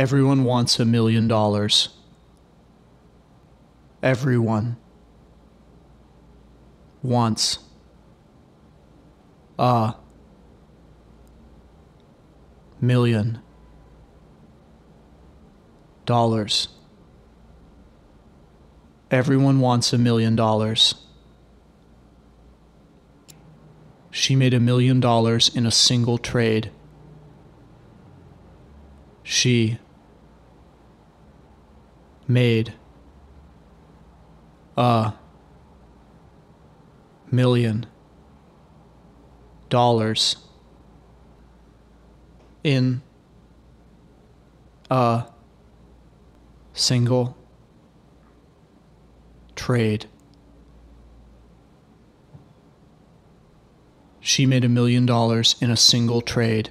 Everyone wants a million dollars. Everyone wants a million dollars. Everyone wants a million dollars. She made a million dollars in a single trade. She made a million dollars in a single trade. She made a million dollars in a single trade.